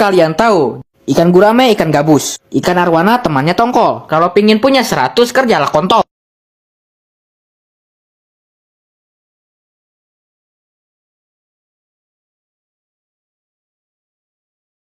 Kalian tahu, ikan gurame ikan gabus, ikan arwana temannya tongkol. Kalau pingin punya 100 kerjalah kontol.